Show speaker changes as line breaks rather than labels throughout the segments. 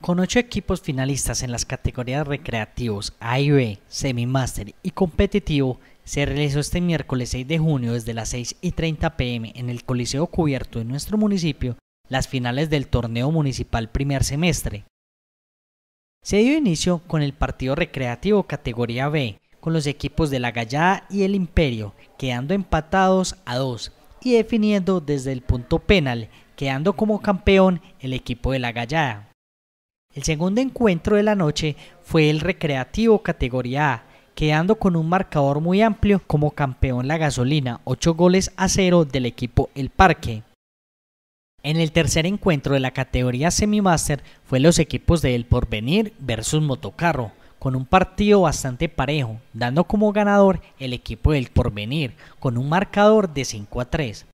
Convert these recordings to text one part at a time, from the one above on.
Con ocho equipos finalistas en las categorías recreativos, A y B, Semimaster y Competitivo, se realizó este miércoles 6 de junio desde las 6 y 30 pm en el Coliseo Cubierto de nuestro municipio las finales del torneo municipal primer semestre. Se dio inicio con el partido recreativo categoría B, con los equipos de La Gallada y el Imperio, quedando empatados a dos y definiendo desde el punto penal, quedando como campeón el equipo de La Gallada. El segundo encuentro de la noche fue el Recreativo Categoría A, quedando con un marcador muy amplio como campeón la gasolina, 8 goles a 0 del equipo El Parque. En el tercer encuentro de la categoría Semimaster fue los equipos de El Porvenir versus Motocarro, con un partido bastante parejo, dando como ganador el equipo del Porvenir, con un marcador de 5 a 3.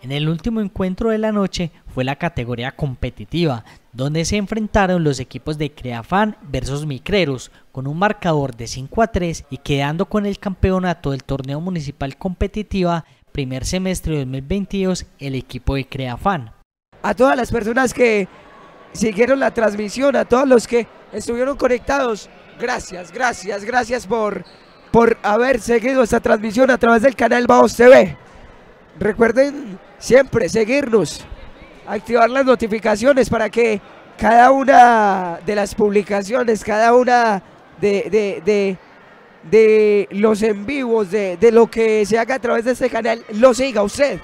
En el último encuentro de la noche fue la categoría competitiva, donde se enfrentaron los equipos de Creafan versus Micreros, con un marcador de 5 a 3 y quedando con el campeonato del torneo municipal competitiva primer semestre de 2022 el equipo de Creafan. A todas las personas que
siguieron la transmisión, a todos los que estuvieron conectados, gracias, gracias, gracias por, por haber seguido esta transmisión a través del canal Baos TV. Recuerden siempre seguirnos, activar las notificaciones para que cada una de las publicaciones, cada una de, de, de, los en vivos, de, de lo que se haga a través de este canal, lo siga usted.